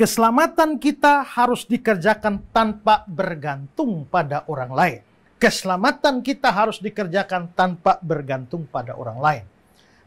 Keselamatan kita harus dikerjakan tanpa bergantung pada orang lain. Keselamatan kita harus dikerjakan tanpa bergantung pada orang lain.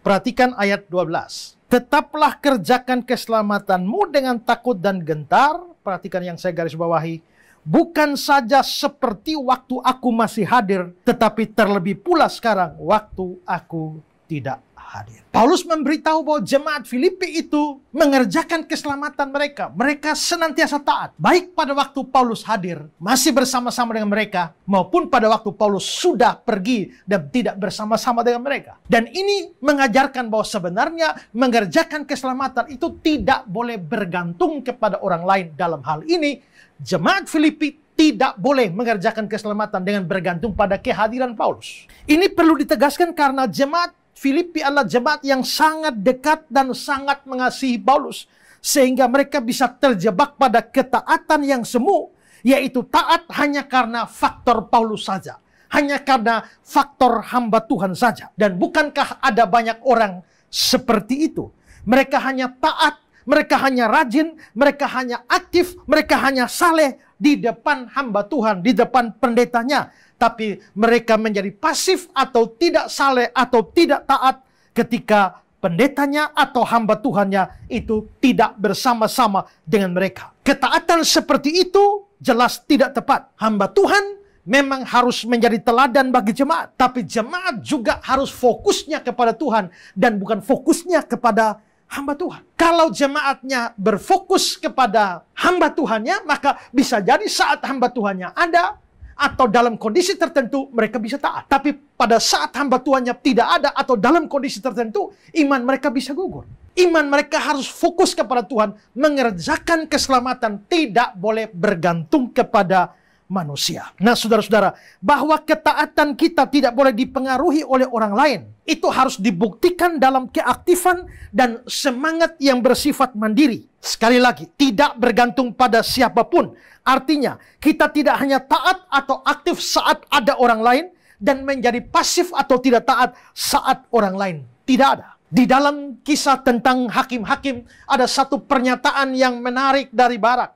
Perhatikan ayat 12. Tetaplah kerjakan keselamatanmu dengan takut dan gentar. Perhatikan yang saya garis bawahi. Bukan saja seperti waktu aku masih hadir, tetapi terlebih pula sekarang waktu aku tidak hadir. Paulus memberitahu bahwa jemaat Filipi itu mengerjakan keselamatan mereka. Mereka senantiasa taat, baik pada waktu Paulus hadir, masih bersama-sama dengan mereka, maupun pada waktu Paulus sudah pergi dan tidak bersama-sama dengan mereka. Dan ini mengajarkan bahwa sebenarnya mengerjakan keselamatan itu tidak boleh bergantung kepada orang lain. Dalam hal ini, jemaat Filipi tidak boleh mengerjakan keselamatan dengan bergantung pada kehadiran Paulus. Ini perlu ditegaskan karena jemaat Filipi adalah jemaat yang sangat dekat dan sangat mengasihi Paulus. Sehingga mereka bisa terjebak pada ketaatan yang semu, yaitu taat hanya karena faktor Paulus saja. Hanya karena faktor hamba Tuhan saja. Dan bukankah ada banyak orang seperti itu? Mereka hanya taat, mereka hanya rajin, mereka hanya aktif, mereka hanya saleh di depan hamba Tuhan, di depan pendetanya tapi mereka menjadi pasif atau tidak saleh atau tidak taat ketika pendetanya atau hamba Tuhannya itu tidak bersama-sama dengan mereka. Ketaatan seperti itu jelas tidak tepat. Hamba Tuhan memang harus menjadi teladan bagi jemaat, tapi jemaat juga harus fokusnya kepada Tuhan dan bukan fokusnya kepada hamba Tuhan. Kalau jemaatnya berfokus kepada hamba Tuhannya, maka bisa jadi saat hamba Tuhannya ada, atau dalam kondisi tertentu mereka bisa taat. Tapi pada saat hamba tuannya tidak ada atau dalam kondisi tertentu, iman mereka bisa gugur. Iman mereka harus fokus kepada Tuhan, mengerjakan keselamatan, tidak boleh bergantung kepada manusia. Nah, saudara-saudara, bahwa ketaatan kita tidak boleh dipengaruhi oleh orang lain, itu harus dibuktikan dalam keaktifan dan semangat yang bersifat mandiri. Sekali lagi, tidak bergantung pada siapapun. Artinya, kita tidak hanya taat atau aktif saat ada orang lain dan menjadi pasif atau tidak taat saat orang lain. Tidak ada. Di dalam kisah tentang hakim-hakim ada satu pernyataan yang menarik dari Barak.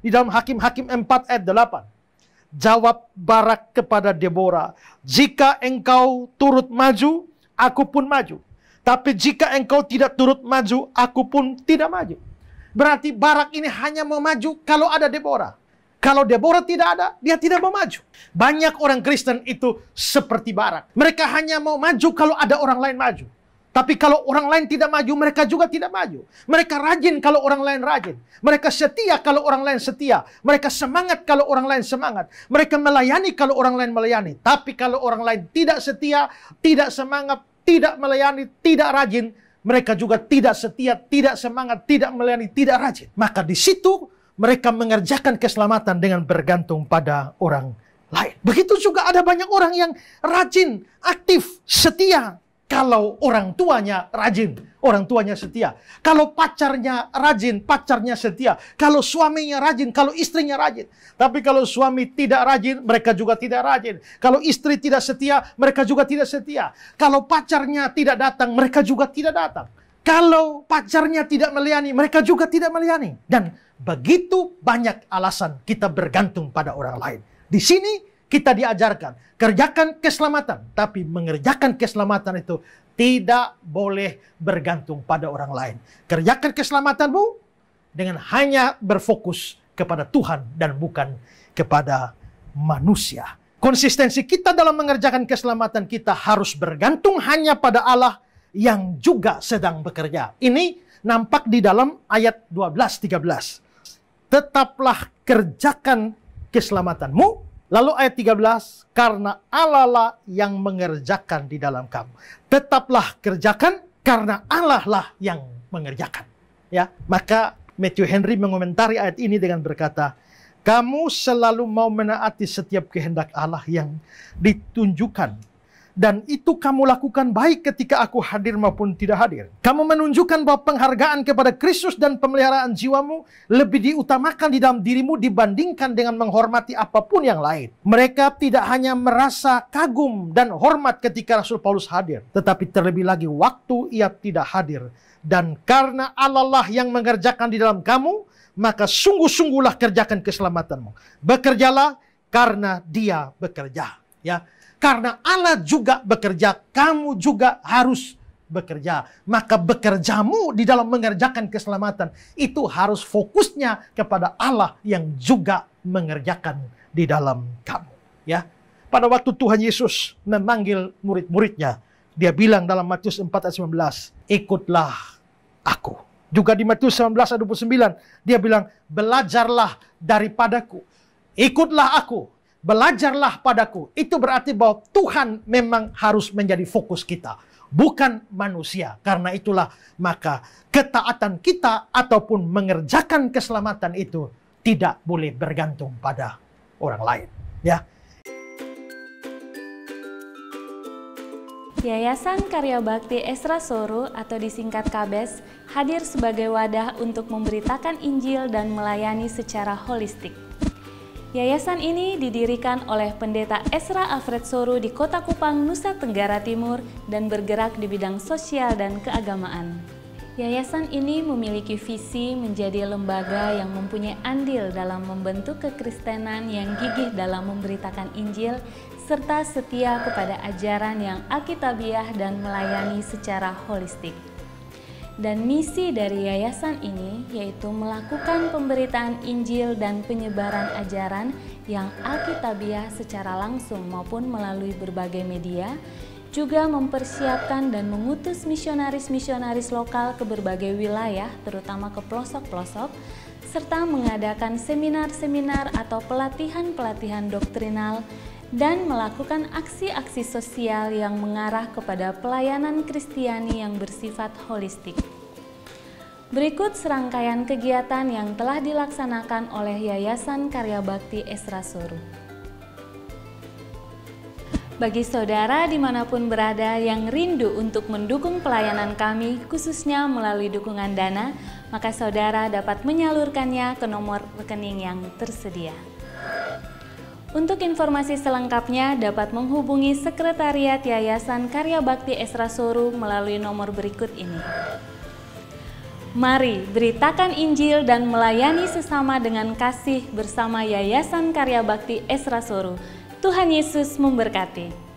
Di dalam hakim-hakim 4 ayat 8. Jawab Barak kepada Deborah, "Jika engkau turut maju, aku pun maju. Tapi jika engkau tidak turut maju, aku pun tidak maju." Berarti Barak ini hanya mau maju kalau ada Deborah. Kalau Deborah tidak ada, dia tidak mau maju. Banyak orang Kristen itu seperti Barak. Mereka hanya mau maju kalau ada orang lain maju. Tapi kalau orang lain tidak maju, mereka juga tidak maju. Mereka rajin kalau orang lain rajin. Mereka setia kalau orang lain setia. Mereka semangat kalau orang lain semangat. Mereka melayani kalau orang lain melayani. Tapi kalau orang lain tidak setia, tidak semangat, tidak melayani, tidak rajin, mereka juga tidak setia, tidak semangat, tidak melayani, tidak rajin. Maka di situ mereka mengerjakan keselamatan dengan bergantung pada orang lain. Begitu juga ada banyak orang yang rajin, aktif, setia, kalau orang tuanya rajin, orang tuanya setia. Kalau pacarnya rajin, pacarnya setia. Kalau suaminya rajin, kalau istrinya rajin. Tapi kalau suami tidak rajin, mereka juga tidak rajin. Kalau istri tidak setia, mereka juga tidak setia. Kalau pacarnya tidak datang, mereka juga tidak datang. Kalau pacarnya tidak melayani, mereka juga tidak melayani. Dan begitu banyak alasan kita bergantung pada orang lain. Di sini kita diajarkan. Kerjakan keselamatan. Tapi mengerjakan keselamatan itu tidak boleh bergantung pada orang lain. Kerjakan keselamatanmu dengan hanya berfokus kepada Tuhan dan bukan kepada manusia. Konsistensi kita dalam mengerjakan keselamatan kita harus bergantung hanya pada Allah yang juga sedang bekerja. Ini nampak di dalam ayat 12-13. Tetaplah kerjakan keselamatanmu Lalu ayat 13, karena Allah lah yang mengerjakan di dalam kamu. Tetaplah kerjakan karena Allah lah yang mengerjakan. Ya, maka Matthew Henry mengomentari ayat ini dengan berkata, kamu selalu mau menaati setiap kehendak Allah yang ditunjukkan dan itu kamu lakukan baik ketika aku hadir maupun tidak hadir. Kamu menunjukkan bahwa penghargaan kepada Kristus dan pemeliharaan jiwamu lebih diutamakan di dalam dirimu dibandingkan dengan menghormati apapun yang lain. Mereka tidak hanya merasa kagum dan hormat ketika Rasul Paulus hadir, tetapi terlebih lagi waktu ia tidak hadir. Dan karena Allah lah yang mengerjakan di dalam kamu, maka sungguh-sungguhlah kerjakan keselamatanmu. Bekerjalah karena dia bekerja. Ya, karena Allah juga bekerja, kamu juga harus bekerja. Maka bekerjamu di dalam mengerjakan keselamatan itu harus fokusnya kepada Allah yang juga mengerjakan di dalam kamu. Ya, pada waktu Tuhan Yesus memanggil murid-muridnya, dia bilang dalam Matius 4 ayat 19, ikutlah aku. Juga di Matius 19 ayat 29, dia bilang, belajarlah daripadaku. Ikutlah aku Belajarlah padaku. Itu berarti bahwa Tuhan memang harus menjadi fokus kita, bukan manusia. Karena itulah maka ketaatan kita ataupun mengerjakan keselamatan itu tidak boleh bergantung pada orang lain, ya. Yayasan Karya Bakti Esra Soro atau disingkat KABES hadir sebagai wadah untuk memberitakan Injil dan melayani secara holistik. Yayasan ini didirikan oleh Pendeta Esra Alfred Soru di Kota Kupang, Nusa Tenggara Timur dan bergerak di bidang sosial dan keagamaan. Yayasan ini memiliki visi menjadi lembaga yang mempunyai andil dalam membentuk kekristenan yang gigih dalam memberitakan Injil serta setia kepada ajaran yang alkitabiah dan melayani secara holistik dan misi dari yayasan ini yaitu melakukan pemberitaan Injil dan penyebaran ajaran yang alkitabiah secara langsung maupun melalui berbagai media, juga mempersiapkan dan mengutus misionaris-misionaris lokal ke berbagai wilayah, terutama ke pelosok-pelosok, serta mengadakan seminar-seminar atau pelatihan-pelatihan doktrinal dan melakukan aksi-aksi sosial yang mengarah kepada pelayanan Kristiani yang bersifat holistik. Berikut serangkaian kegiatan yang telah dilaksanakan oleh Yayasan Karya Bakti Esra Soru. Bagi saudara dimanapun berada yang rindu untuk mendukung pelayanan kami, khususnya melalui dukungan dana, maka saudara dapat menyalurkannya ke nomor rekening yang tersedia. Untuk informasi selengkapnya dapat menghubungi Sekretariat Yayasan Karya Bakti Esra Soru melalui nomor berikut ini. Mari beritakan Injil dan melayani sesama dengan kasih bersama Yayasan Karya Bakti Esra Soru. Tuhan Yesus memberkati.